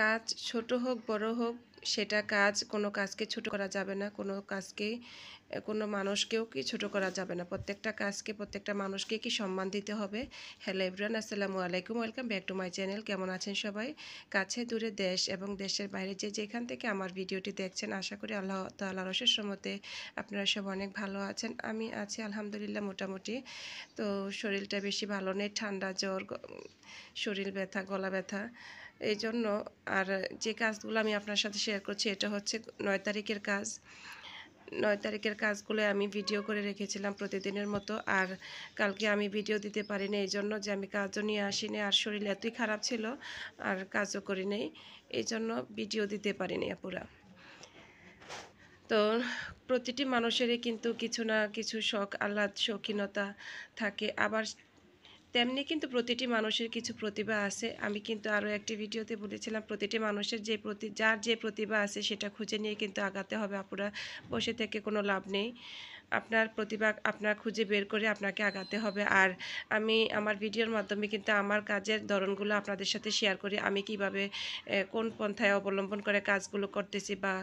কাজ ছোট হোক বড় হোক সেটা কাজ কোনো কাজকে ছোট করা যাবে না কোনো কাজকে কোনো মানুষকেও কি ছোট করা যাবে না প্রত্যেকটা কাজকে প্রত্যেকটা মানুষকে কি সম্মান দিতে হবে হ্যালো এভরিওয়ান আসসালামু আলাইকুম welcome back to my channel কেমন আছেন সবাই কাছে দূরে দেশ এবং দেশের বাইরে যে যেখান থেকে আমার ভিডিওটি দেখছেন আশা করি আল্লাহ তাল্লাহ রসের সমতে আপনারা সব অনেক ভালো আছেন আমি আছি আলহামদুলিল্লাহ মোটামুটি তো শরীরটা বেশি ভালো নেই ঠান্ডা জ্বর শরীর ব্যথা গলা ব্যথা এই জন্য আর যে কাজগুলো আমি আপনার সাথে শেয়ার করছি এটা হচ্ছে নয় তারিখের কাজ নয় তারিখের কাজগুলো আমি ভিডিও করে রেখেছিলাম প্রতিদিনের মতো আর কালকে আমি ভিডিও দিতে পারিনি এই জন্য যে আমি কাজও নিয়ে আসিনি আর শরীর এতই খারাপ ছিল আর কাজও করি নেই এই জন্য ভিডিও দিতে পারিনি আপুরা তো প্রতিটি মানুষেরই কিন্তু কিছু না কিছু শখ আহ্লাদ শৌখিনতা থাকে আবার তেমনি কিন্তু প্রতিটি মানুষের কিছু প্রতিভা আছে আমি কিন্তু আরও একটি ভিডিওতে বলেছিলাম প্রতিটি মানুষের যে প্রতি যার যে প্রতিভা আছে সেটা খুঁজে নিয়ে কিন্তু আগাতে হবে আপনারা বসে থেকে কোনো লাভ নেই আপনার প্রতিভা আপনার খুঁজে বের করে আপনাকে আগাতে হবে আর আমি আমার ভিডিওর মাধ্যমে কিন্তু আমার কাজের ধরনগুলো আপনাদের সাথে শেয়ার করি আমি কিভাবে কোন পন্থায় অবলম্বন করে কাজগুলো করতেছি বা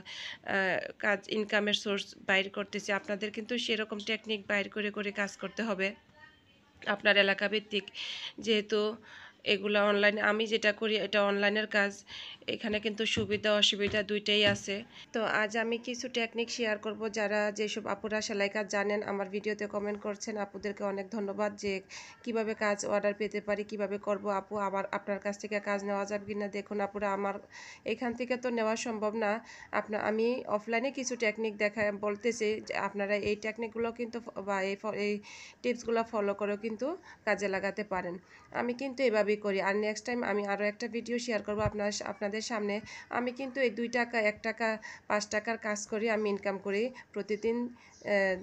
কাজ ইনকামের সোর্স বাইর করতেছি আপনাদের কিন্তু সেরকম টেকনিক বাইর করে করে কাজ করতে হবে আপনার এলাকা ভিত্তিক যেহেতু এগুলো অনলাইন আমি যেটা করি এটা অনলাইনের কাজ এখানে কিন্তু সুবিধা অসুবিধা দুইটাই আছে তো আজ আমি কিছু টেকনিক শেয়ার করব যারা যেসব আপুরা সেলাই কাজ জানেন আমার ভিডিওতে কমেন্ট করছেন আপুদেরকে অনেক ধন্যবাদ যে কিভাবে কাজ অর্ডার পেতে পারি কিভাবে করব আপু আবার আপনার কাছ থেকে কাজ নেওয়া যাবে কিনা দেখুন আপুরা আমার এখান থেকে তো নেওয়া সম্ভব না আপনার আমি অফলাইনে কিছু টেকনিক দেখা বলতেছি যে আপনারা এই টেকনিকগুলো কিন্তু বা এই টিপসগুলো ফলো করেও কিন্তু কাজে লাগাতে পারেন আমি কিন্তু এভাবে এভাবেই করি আর নেক্সট টাইম আমি আরও একটা ভিডিও শেয়ার করবো আপনার আপনাদের সামনে আমি কিন্তু এই দুই টাকা এক টাকা পাঁচ টাকার কাজ করি আমি ইনকাম করি প্রতিদিন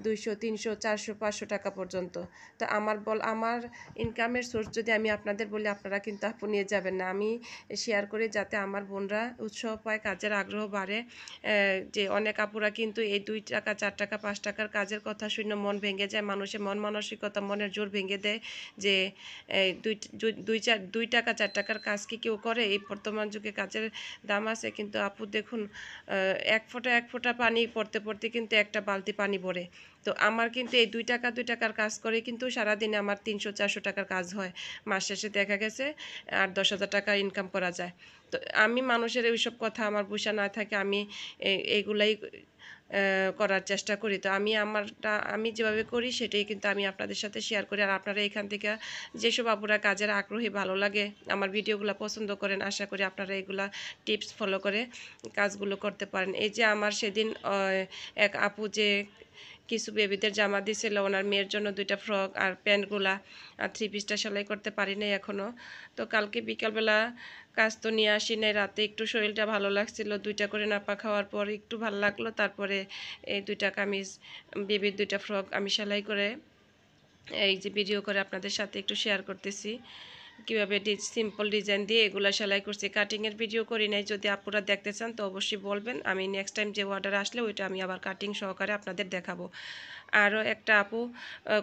দুইশো তিনশো চারশো পাঁচশো টাকা পর্যন্ত তো আমার বল আমার ইনকামের সোর্স যদি আমি আপনাদের বলি আপনারা কিন্তু আপু নিয়ে যাবেন না আমি শেয়ার করি যাতে আমার বোনরা উৎসাহ পায় কাজের আগ্রহ বাড়ে যে অনেক আপুরা কিন্তু এই দুই টাকা চার টাকা পাঁচ টাকার কাজের কথা শূন্য মন ভেঙে যায় মানুষের মন মানসিকতা মনের জোর ভেঙে দেয় যে দুই দুই চার দুই টাকা চার টাকার কাজ কি কেউ করে এই বর্তমান যুগে কাজের দাম আছে কিন্তু আপু দেখুন এক ফোঁটা এক ফোঁটা পানি পড়তে পড়তে কিন্তু একটা বালতি পানি পড়ে তো আমার কিন্তু এই দুই টাকা দুই টাকার কাজ করে কিন্তু সারাদিনে আমার তিনশো চারশো টাকার কাজ হয় মাস শেষে দেখা গেছে আর দশ হাজার টাকা ইনকাম করা যায় তো আমি মানুষের ওইসব কথা আমার বুঝা না থাকে আমি এগুলাই করার চেষ্টা করি তো আমি আমারটা আমি যেভাবে করি সেটাই কিন্তু আমি আপনাদের সাথে শেয়ার করি আর আপনারা এখান থেকে যেসব আপুরা কাজের আগ্রহী ভালো লাগে আমার ভিডিওগুলো পছন্দ করেন আশা করি আপনারা এগুলা টিপস ফলো করে কাজগুলো করতে পারেন এই যে আমার সেদিন এক আপু যে কিছু বেবিদের জামা দিছিল ওনার মেয়ের জন্য দুইটা ফ্রক আর প্যান্টগুলা আর থ্রি পিসটা সেলাই করতে পারি নাই এখনও তো কালকে বিকালবেলা কাজ তো নিয়ে আসি নাই রাতে একটু শরীরটা ভালো লাগছিল দুইটা করে নাপা খাওয়ার পর একটু ভালো লাগলো তারপরে এই দুইটা কামিজ বেবির দুইটা ফ্রক আমি সেলাই করে এই যে ভিডিও করে আপনাদের সাথে একটু শেয়ার করতেছি কীভাবে সিম্পল ডিজাইন দিয়ে এগুলো সেলাই করছি কাটিংয়ের ভিডিও করি নাই যদি আপনারা দেখতে চান তো অবশ্যই বলবেন আমি নেক্সট টাইম যে অর্ডার আসলে ওইটা আমি আবার কাটিং সহকারে আপনাদের দেখাবো আরও একটা আপু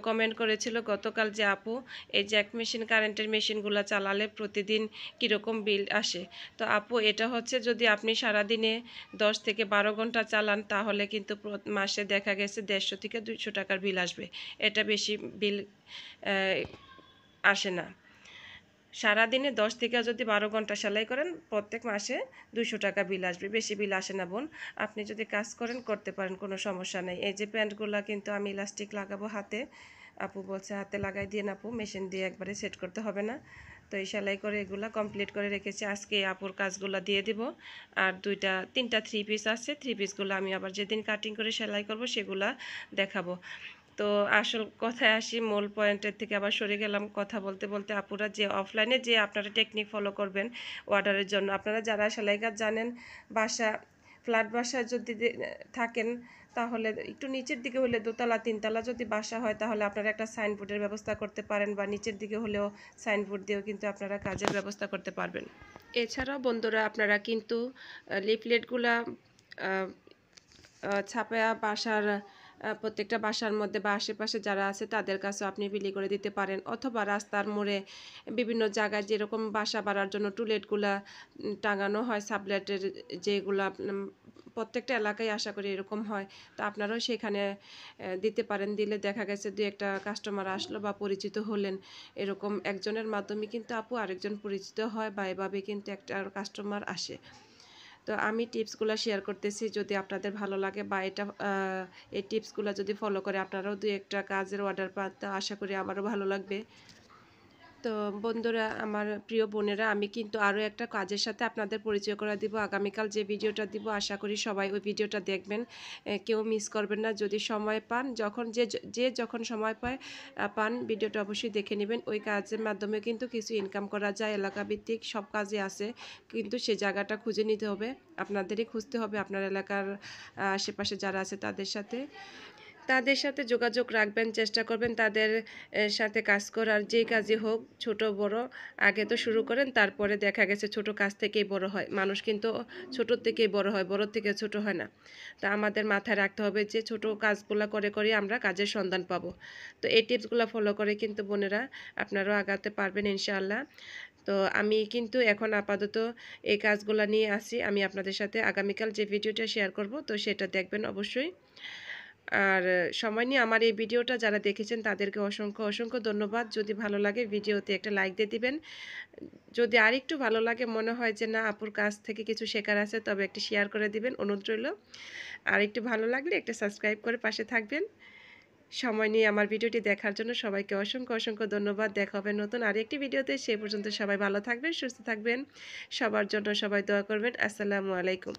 কমেন্ট করেছিল গতকাল যে আপু এই জ্যাক মেশিন কারেন্টের মেশিনগুলো চালালে প্রতিদিন কীরকম বিল আসে তো আপু এটা হচ্ছে যদি আপনি সারাদিনে দশ থেকে বারো ঘন্টা চালান তাহলে কিন্তু মাসে দেখা গেছে দেড়শো থেকে দুইশো টাকার বিল আসবে এটা বেশি বিল আসে না সারাদিনে দশ থেকে যদি বারো ঘন্টা সেলাই করেন প্রত্যেক মাসে দুশো টাকা বিল আসবে বেশি বিল আসে না বোন আপনি যদি কাজ করেন করতে পারেন কোনো সমস্যা নেই এই যে প্যান্টগুলো কিন্তু আমি ইলাস্টিক লাগাবো হাতে আপু বলছে হাতে লাগাই দিয়ে আপু মেশিন দিয়ে একবারে সেট করতে হবে না তো এই সেলাই করে এগুলা কমপ্লিট করে রেখেছি আজকে আপুর কাজগুলো দিয়ে দেব আর দুইটা তিনটা থ্রি পিস আছে থ্রি পিসগুলো আমি আবার যেদিন কাটিং করে সেলাই করব সেগুলা দেখাবো তো আসল কথায় আসি মূল পয়েন্টের থেকে আবার সরে গেলাম কথা বলতে বলতে আপুরা যে অফলাইনে যে আপনারা টেকনিক ফলো করবেন অর্ডারের জন্য আপনারা যারা সেলাই কাজ জানেন বাসা ফ্ল্যাট বাসা যদি থাকেন তাহলে একটু নিচের দিকে হলে দোতলা তিনতলা যদি বাসা হয় তাহলে আপনারা একটা সাইনবোর্ডের ব্যবস্থা করতে পারেন বা নিচের দিকে হলেও সাইনবোর্ড দিয়েও কিন্তু আপনারা কাজের ব্যবস্থা করতে পারবেন এছাড়াও বন্ধুরা আপনারা কিন্তু লিফলেটগুলা ছাপায়া বাসার প্রত্যেকটা বাসার মধ্যে বা আশেপাশে যারা আছে তাদের কাছেও আপনি বিলি করে দিতে পারেন অথবা রাস্তার মোড়ে বিভিন্ন জায়গায় যেরকম বাসা বাড়ার জন্য টুলেটগুলো টাঙানো হয় সাবলেটের যেগুলা প্রত্যেকটা এলাকায় আশা করি এরকম হয় তো আপনারাও সেখানে দিতে পারেন দিলে দেখা গেছে দু একটা কাস্টমার আসলো বা পরিচিত হলেন এরকম একজনের মাধ্যমে কিন্তু আপু আরেকজন পরিচিত হয় বা এভাবে কিন্তু একটা কাস্টমার আসে তো আমি টিপসগুলো শেয়ার করতেছি যদি আপনাদের ভালো লাগে বা এটা এই টিপসগুলো যদি ফলো করে আপনারাও দু একটা কাজের অর্ডার পান তো আশা করি আমারও ভালো লাগবে তো বন্ধুরা আমার প্রিয় বোনেরা আমি কিন্তু আরও একটা কাজের সাথে আপনাদের পরিচয় করা দিব আগামীকাল যে ভিডিওটা দিব আশা করি সবাই ওই ভিডিওটা দেখবেন কেউ মিস করবেন না যদি সময় পান যখন যে যে যখন সময় পায় পান ভিডিওটা অবশ্যই দেখে নেবেন ওই কাজের মাধ্যমে কিন্তু কিছু ইনকাম করা যায় এলাকাভিত্তিক সব কাজে আছে কিন্তু সে জায়গাটা খুঁজে নিতে হবে আপনাদেরই খুঁজতে হবে আপনার এলাকার আশেপাশে যারা আছে তাদের সাথে তাদের সাথে যোগাযোগ রাখবেন চেষ্টা করবেন তাদের সাথে কাজ করার যেই কাজই হোক ছোট বড় আগে তো শুরু করেন তারপরে দেখা গেছে ছোট কাজ থেকেই বড় হয় মানুষ কিন্তু ছোট থেকেই বড় হয় বড় থেকে ছোট হয় না তা আমাদের মাথায় রাখতে হবে যে ছোট কাজগুলো করে করে আমরা কাজের সন্ধান পাবো তো এই টিপসগুলো ফলো করে কিন্তু বোনেরা আপনারাও আগাতে পারবেন ইনশাআল্লাহ তো আমি কিন্তু এখন আপাতত এই কাজগুলো নিয়ে আসি আমি আপনাদের সাথে আগামীকাল যে ভিডিওটা শেয়ার করব তো সেটা দেখবেন অবশ্যই আর সময় নিয়ে আমার এই ভিডিওটা যারা দেখেছেন তাদেরকে অসংখ্য অসংখ্য ধন্যবাদ যদি ভালো লাগে ভিডিওতে একটা লাইক দিয়ে দিবেন যদি আর একটু ভালো লাগে মনে হয় যে না আপুর কাছ থেকে কিছু শেখার আছে তবে একটি শেয়ার করে দিবেন অনুরোধ রইল আর একটু ভালো লাগলে একটা সাবস্ক্রাইব করে পাশে থাকবেন সময় নিয়ে আমার ভিডিওটি দেখার জন্য সবাইকে অসংখ্য অসংখ্য ধন্যবাদ দেখা হবে নতুন আরেকটি ভিডিওতে সে পর্যন্ত সবাই ভালো থাকবেন সুস্থ থাকবেন সবার জন্য সবাই দোয়া করবেন আসসালামু আলাইকুম